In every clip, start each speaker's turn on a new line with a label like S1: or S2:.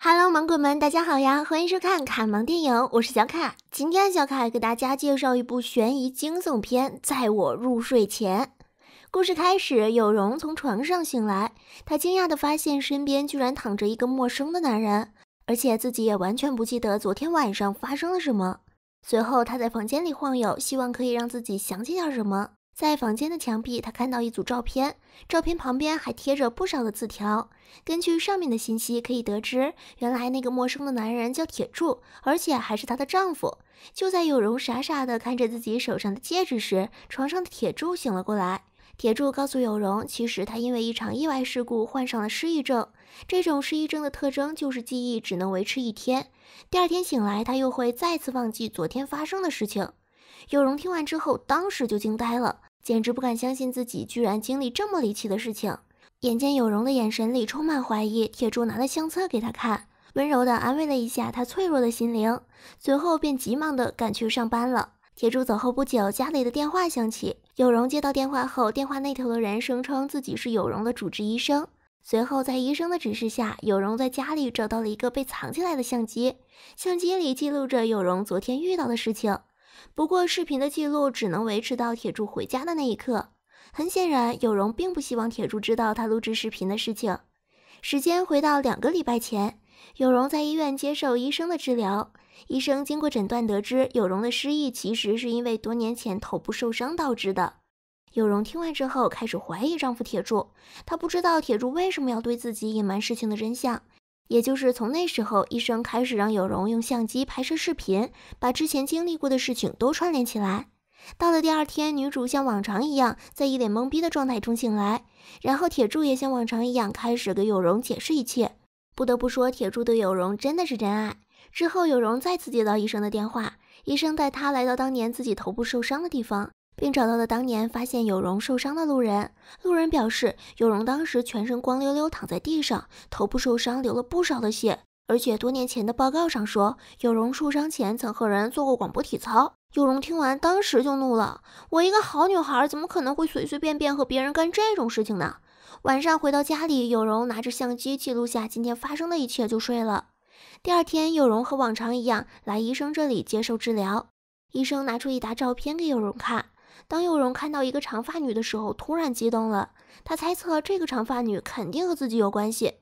S1: Hello，们，大家好呀！欢迎收看卡萌电影，我是小卡。今天小卡给大家介绍一部悬疑惊悚片《在我入睡前》。故事开始，有容从床上醒来，他惊讶地发现身边居然躺着一个陌生的男人，而且自己也完全不记得昨天晚上发生了什么。随后，他在房间里晃悠，希望可以让自己想起点什么。在房间的墙壁，他看到一组照片，照片旁边还贴着不少的字条。根据上面的信息，可以得知，原来那个陌生的男人叫铁柱，而且还是她的丈夫。就在有容傻傻的看着自己手上的戒指时，床上的铁柱醒了过来。铁柱告诉有容，其实他因为一场意外事故患上了失忆症。这种失忆症的特征就是记忆只能维持一天，第二天醒来他又会再次忘记昨天发生的事情。有容听完之后，当时就惊呆了。简直不敢相信自己居然经历这么离奇的事情。眼见有容的眼神里充满怀疑，铁柱拿了相册给他看，温柔的安慰了一下他脆弱的心灵，随后便急忙的赶去上班了。铁柱走后不久，家里的电话响起。有容接到电话后，电话那头的人声称自己是有容的主治医生。随后，在医生的指示下，有容在家里找到了一个被藏起来的相机，相机里记录着有容昨天遇到的事情。不过，视频的记录只能维持到铁柱回家的那一刻。很显然，有容并不希望铁柱知道他录制视频的事情。时间回到两个礼拜前，有容在医院接受医生的治疗。医生经过诊断，得知有容的失忆其实是因为多年前头部受伤导致的。有容听完之后，开始怀疑丈夫铁柱，她不知道铁柱为什么要对自己隐瞒事情的真相。也就是从那时候，医生开始让有容用相机拍摄视频，把之前经历过的事情都串联起来。到了第二天，女主像往常一样，在一脸懵逼的状态中醒来，然后铁柱也像往常一样开始给有容解释一切。不得不说，铁柱对有容真的是真爱。之后，有容再次接到医生的电话，医生带他来到当年自己头部受伤的地方。并找到了当年发现有容受伤的路人。路人表示，有容当时全身光溜溜躺在地上，头部受伤，流了不少的血。而且多年前的报告上说，有容受伤前曾和人做过广播体操。有容听完，当时就怒了：我一个好女孩，怎么可能会随随便便和别人干这种事情呢？晚上回到家里，有容拿着相机记录下今天发生的一切，就睡了。第二天，有容和往常一样来医生这里接受治疗。医生拿出一沓照片给有容看。当有容看到一个长发女的时候，突然激动了。他猜测这个长发女肯定和自己有关系。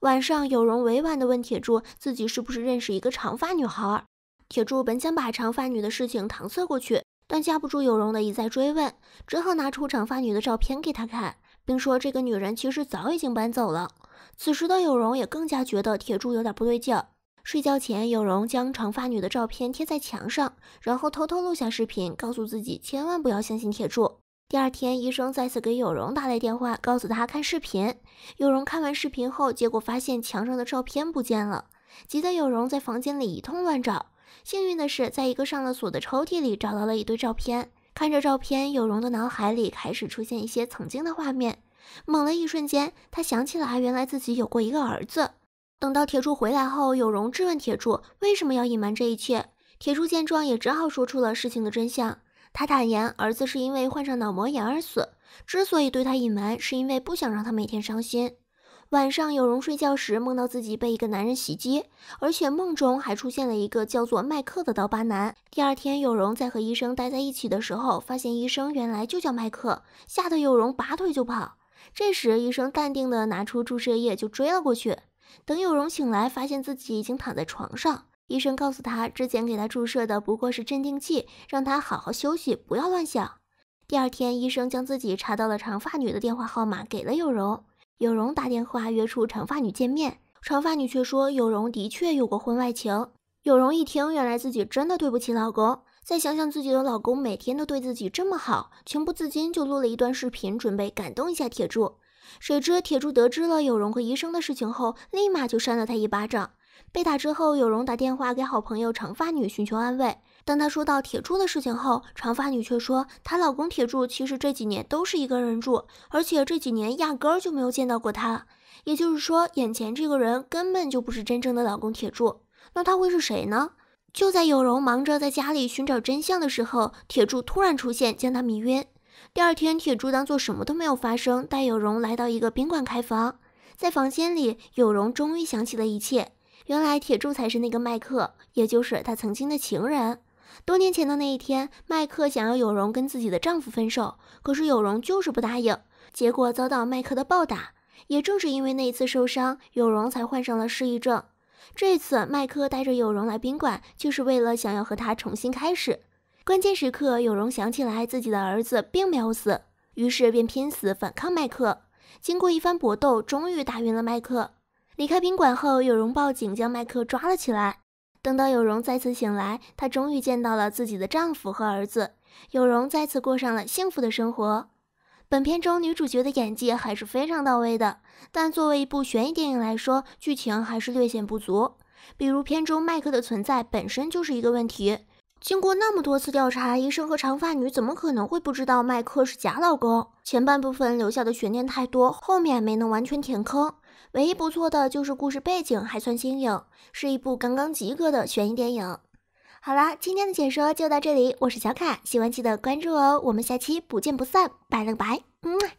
S1: 晚上，有容委婉地问铁柱自己是不是认识一个长发女孩。铁柱本想把长发女的事情搪塞过去，但架不住有容的一再追问，只好拿出长发女的照片给他看，并说这个女人其实早已经搬走了。此时的有容也更加觉得铁柱有点不对劲儿。睡觉前，有容将长发女的照片贴在墙上，然后偷偷录下视频，告诉自己千万不要相信铁柱。第二天，医生再次给有容打来电话，告诉他看视频。有容看完视频后，结果发现墙上的照片不见了，急得有容在房间里一通乱找。幸运的是，在一个上了锁的抽屉里找到了一堆照片。看着照片，有容的脑海里开始出现一些曾经的画面。猛的一瞬间，他想起来，原来自己有过一个儿子。等到铁柱回来后，有容质问铁柱为什么要隐瞒这一切。铁柱见状也只好说出了事情的真相。他坦言儿子是因为患上脑膜炎而死，之所以对他隐瞒，是因为不想让他每天伤心。晚上有容睡觉时梦到自己被一个男人袭击，而且梦中还出现了一个叫做麦克的刀疤男。第二天有容在和医生待在一起的时候，发现医生原来就叫麦克，吓得有容拔腿就跑。这时医生淡定地拿出注射液就追了过去。等有容醒来，发现自己已经躺在床上。医生告诉她，之前给她注射的不过是镇定剂，让她好好休息，不要乱想。第二天，医生将自己查到了长发女的电话号码给了有容。有容打电话约出长发女见面，长发女却说有容的确有过婚外情。有容一听，原来自己真的对不起老公。再想想自己的老公每天都对自己这么好，情不自禁就录了一段视频，准备感动一下铁柱。谁知铁柱得知了有容和医生的事情后，立马就扇了他一巴掌。被打之后，有容打电话给好朋友长发女寻求安慰。当她说到铁柱的事情后，长发女却说她老公铁柱其实这几年都是一个人住，而且这几年压根儿就没有见到过他。也就是说，眼前这个人根本就不是真正的老公铁柱。那他会是谁呢？就在有容忙着在家里寻找真相的时候，铁柱突然出现，将她迷晕。第二天，铁柱当做什么都没有发生，带有容来到一个宾馆开房。在房间里，有容终于想起了一切。原来，铁柱才是那个麦克，也就是他曾经的情人。多年前的那一天，麦克想要有容跟自己的丈夫分手，可是有容就是不答应，结果遭到麦克的暴打。也正是因为那一次受伤，有容才患上了失忆症。这次，麦克带着有容来宾馆，就是为了想要和他重新开始。关键时刻，有容想起来自己的儿子并没有死，于是便拼死反抗麦克。经过一番搏斗，终于打晕了麦克。离开宾馆后，有容报警将麦克抓了起来。等到有容再次醒来，她终于见到了自己的丈夫和儿子。有容再次过上了幸福的生活。本片中女主角的演技还是非常到位的，但作为一部悬疑电影来说，剧情还是略显不足。比如片中麦克的存在本身就是一个问题。经过那么多次调查，医生和长发女怎么可能会不知道麦克是假老公？前半部分留下的悬念太多，后面没能完全填坑。唯一不错的就是故事背景还算新颖，是一部刚刚及格的悬疑电影。好啦，今天的解说就到这里，我是小卡，喜欢记得关注哦，我们下期不见不散，拜了个拜，嗯。